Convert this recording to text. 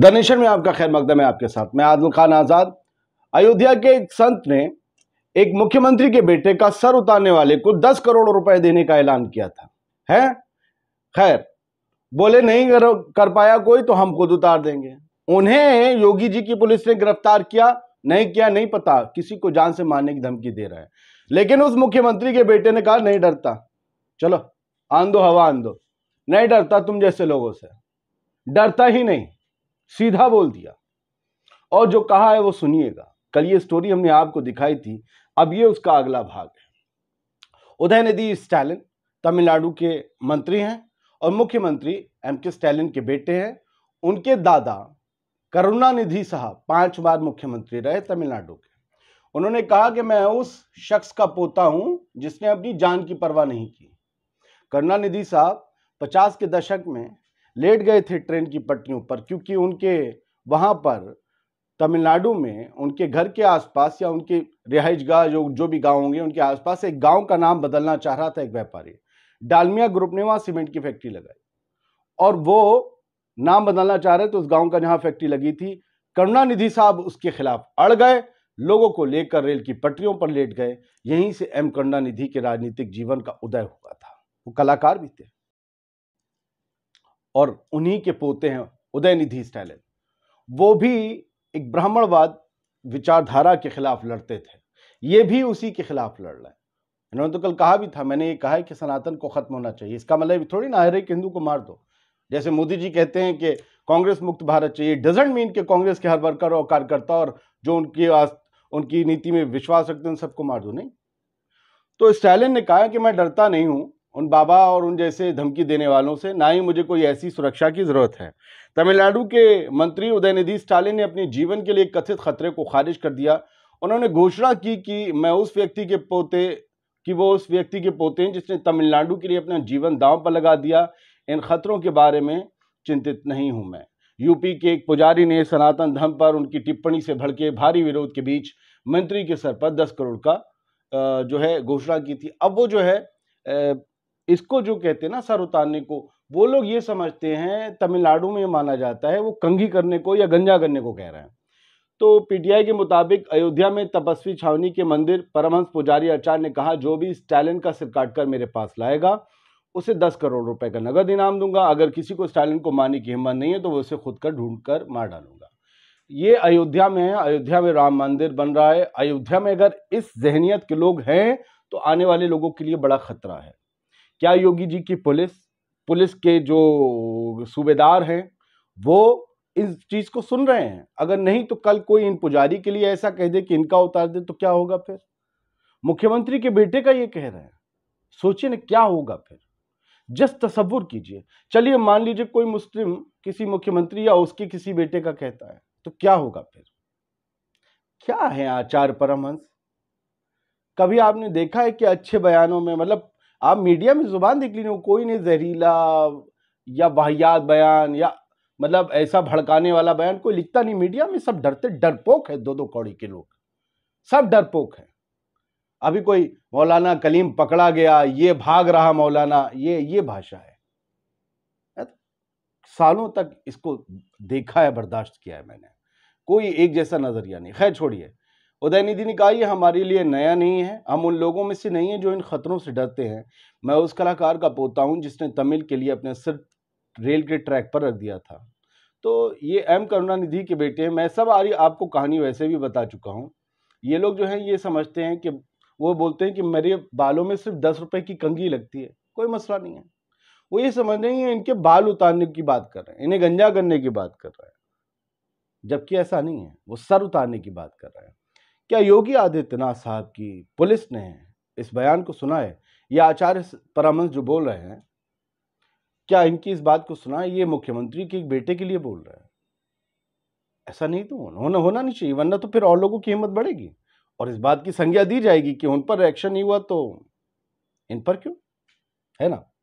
the में आपका खैर मकदम है आपके साथ मैं आदिल खान आज़ाद अयोध्या के एक संत ने एक मुख्यमंत्री के बेटे का सर उतारने वाले को दस करोड़ रुपए देने का ऐलान किया था है खैर बोले नहीं कर, कर पाया कोई तो हम खुद उतार देंगे उन्हें योगी जी की पुलिस ने गिरफ्तार किया नहीं किया नहीं पता किसी को जान से मारने की धमकी दे रहा है लेकिन उस मुख्यमंत्री के बेटे ने कहा नहीं डरता चलो आंदो हवा आंदो नहीं डरता तुम जैसे लोगों से डरता ही नहीं सीधा बोल दिया और जो कहा है वो सुनिएगा कल ये स्टोरी हमने आपको दिखाई थी अब ये उसका अगला भाग है उदयनिधि स्टालिन तमिलनाडु के मंत्री हैं और मुख्यमंत्री एम के स्टालिन के बेटे हैं उनके दादा करुणानिधि साहब पांच बार मुख्यमंत्री रहे तमिलनाडु के उन्होंने कहा कि मैं उस शख्स का पोता हूं जिसने अपनी जान की परवाह नहीं की करुणानिधि साहब पचास के दशक में लेट गए थे ट्रेन की पटरियों पर क्योंकि उनके वहाँ पर तमिलनाडु में उनके घर के आसपास या उनके रिहाइश गाह जो जो भी गांव होंगे उनके आसपास एक गांव का नाम बदलना चाह रहा था एक व्यापारी डालमिया ग्रुप ने वहाँ सीमेंट की फैक्ट्री लगाई और वो नाम बदलना चाह रहे थे तो उस गांव का जहाँ फैक्ट्री लगी थी करुणानिधि साहब उसके खिलाफ अड़ गए लोगों को लेकर रेल की पटरियों पर लेट गए यहीं से एम करुणानिधि के राजनीतिक जीवन का उदय हुआ था वो कलाकार भी थे और उन्हीं के पोते हैं उदयनिधि स्टैलिन वो भी एक ब्राह्मणवाद विचारधारा के खिलाफ लड़ते थे ये भी उसी के खिलाफ लड़ रहे हैं इन्होंने तो कल कहा भी था मैंने ये कहा है कि सनातन को खत्म होना चाहिए इसका मतलब थोड़ी ना हर एक हिंदू को मार दो जैसे मोदी जी कहते हैं कि कांग्रेस मुक्त भारत चाहिए डजेंट मीन के कांग्रेस के हर वर्कर और कार्यकर्ता और जो उनकी उनकी नीति में विश्वास रखते हैं उन सबको मार दो नहीं तो स्टैलिन ने कहा कि मैं डरता नहीं हूं उन बाबा और उन जैसे धमकी देने वालों से ना ही मुझे कोई ऐसी सुरक्षा की ज़रूरत है तमिलनाडु के मंत्री उदयनिधि स्टालिन ने अपने जीवन के लिए कथित खतरे को खारिज कर दिया उन्होंने घोषणा की कि मैं उस व्यक्ति के पोते कि वो उस व्यक्ति के पोते हैं जिसने तमिलनाडु के लिए अपना जीवन दांव पर लगा दिया इन खतरों के बारे में चिंतित नहीं हूं मैं यूपी के एक पुजारी ने सनातन धर्म पर उनकी टिप्पणी से भड़के भारी विरोध के बीच मंत्री के सर पर दस करोड़ का जो है घोषणा की थी अब वो जो है इसको जो कहते हैं ना सर उतारने को वो लोग ये समझते हैं तमिलनाडु में ये माना जाता है वो कंघी करने को या गंजा करने को कह रहे हैं तो पीटीआई के मुताबिक अयोध्या में तपस्वी छावनी के मंदिर परमहंस पुजारी आचार्य ने कहा जो भी इस टैलेंट का सिर काट कर मेरे पास लाएगा उसे दस करोड़ रुपए का नगद इनाम दूंगा अगर किसी को इस टैलेंट को मारने की हिम्मत नहीं है तो वो उसे खुद कर ढूंढ कर मार डालूंगा ये अयोध्या में है अयोध्या में राम मंदिर बन रहा है अयोध्या में अगर इस जहनीत के लोग हैं तो आने वाले लोगों के लिए बड़ा खतरा है क्या योगी जी की पुलिस पुलिस के जो सूबेदार हैं वो इस चीज़ को सुन रहे हैं अगर नहीं तो कल कोई इन पुजारी के लिए ऐसा कह दे कि इनका उतार दे तो क्या होगा फिर मुख्यमंत्री के बेटे का ये कह रहे हैं सोचिए ना क्या होगा फिर जस्ट तस्वुर कीजिए चलिए मान लीजिए कोई मुस्लिम किसी मुख्यमंत्री या उसके किसी बेटे का कहता है तो क्या होगा फिर क्या है आचार परमहंस कभी आपने देखा है कि अच्छे बयानों में मतलब आप मीडिया में ज़ुबान देख लीजिए कोई ने जहरीला या वाहियात बयान या मतलब ऐसा भड़काने वाला बयान कोई लिखता नहीं मीडिया में सब डरते डरपोक है दो दो कौड़ी के लोग सब डरपोक है अभी कोई मौलाना कलीम पकड़ा गया ये भाग रहा मौलाना ये ये भाषा है सालों तक इसको देखा है बर्दाश्त किया है मैंने कोई एक जैसा नज़रिया नहीं खैर छोड़िए उदयनिधि ने कहा यह हमारे लिए नया नहीं है हम उन लोगों में से नहीं हैं जो इन खतरों से डरते हैं मैं उस कलाकार का पोता हूँ जिसने तमिल के लिए अपने सिर रेल के ट्रैक पर रख दिया था तो ये एम करुणानिधि के बेटे हैं मैं सब आ रही आपको कहानी वैसे भी बता चुका हूँ ये लोग जो हैं ये समझते हैं कि वो बोलते हैं कि मेरे बालों में सिर्फ दस रुपये की कंगी लगती है कोई मसला नहीं है वो ये समझ रहे हैं इनके बाल उतारने की बात कर रहे हैं इन्हें गंजा करने की बात कर रहे हैं जबकि ऐसा नहीं है वो सर उतारने की बात कर रहे हैं क्या योगी आदित्यनाथ साहब की पुलिस ने इस बयान को सुना है या आचार्य परामर्श जो बोल रहे हैं क्या इनकी इस बात को सुना है ये मुख्यमंत्री के एक बेटे के लिए बोल रहे हैं ऐसा नहीं तो होना होना नहीं चाहिए वरना तो फिर और लोगों की हिम्मत बढ़ेगी और इस बात की संज्ञा दी जाएगी कि उन पर रिएक्शन नहीं हुआ तो इन पर क्यों है ना